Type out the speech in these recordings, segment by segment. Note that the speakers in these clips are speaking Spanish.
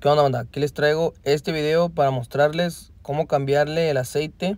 ¿Qué onda banda? Aquí les traigo este video para mostrarles cómo cambiarle el aceite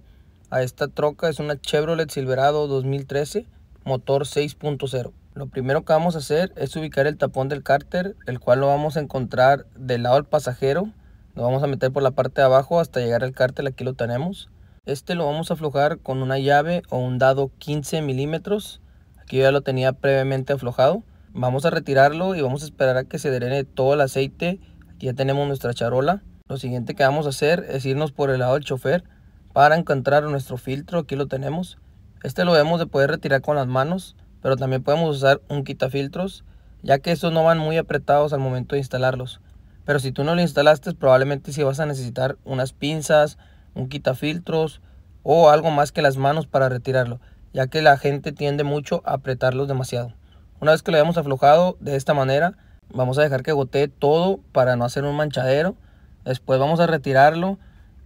a esta troca. Es una Chevrolet Silverado 2013, motor 6.0. Lo primero que vamos a hacer es ubicar el tapón del cárter, el cual lo vamos a encontrar del lado del pasajero. Lo vamos a meter por la parte de abajo hasta llegar al cárter, aquí lo tenemos. Este lo vamos a aflojar con una llave o un dado 15 milímetros. Aquí ya lo tenía previamente aflojado. Vamos a retirarlo y vamos a esperar a que se drene todo el aceite ya tenemos nuestra charola. Lo siguiente que vamos a hacer es irnos por el lado del chofer para encontrar nuestro filtro. Aquí lo tenemos. Este lo debemos de poder retirar con las manos, pero también podemos usar un quitafiltros, ya que estos no van muy apretados al momento de instalarlos. Pero si tú no lo instalaste, probablemente sí vas a necesitar unas pinzas, un quitafiltros o algo más que las manos para retirarlo, ya que la gente tiende mucho a apretarlos demasiado. Una vez que lo hayamos aflojado de esta manera, Vamos a dejar que gotee todo para no hacer un manchadero. Después vamos a retirarlo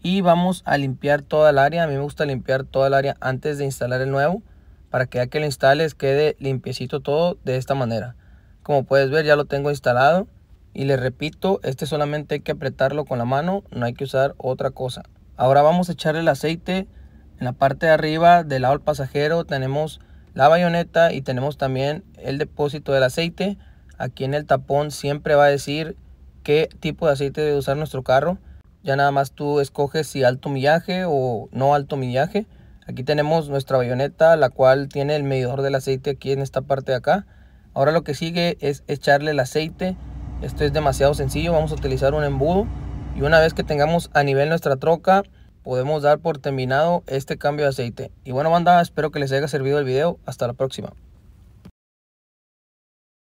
y vamos a limpiar toda el área. A mí me gusta limpiar toda el área antes de instalar el nuevo para que ya que lo instales quede limpiecito todo de esta manera. Como puedes ver ya lo tengo instalado y les repito, este solamente hay que apretarlo con la mano, no hay que usar otra cosa. Ahora vamos a echarle el aceite en la parte de arriba del lado del pasajero tenemos la bayoneta y tenemos también el depósito del aceite aquí en el tapón siempre va a decir qué tipo de aceite debe usar nuestro carro. Ya nada más tú escoges si alto millaje o no alto millaje. Aquí tenemos nuestra bayoneta, la cual tiene el medidor del aceite aquí en esta parte de acá. Ahora lo que sigue es echarle el aceite. Esto es demasiado sencillo, vamos a utilizar un embudo. Y una vez que tengamos a nivel nuestra troca, podemos dar por terminado este cambio de aceite. Y bueno banda, espero que les haya servido el video. Hasta la próxima.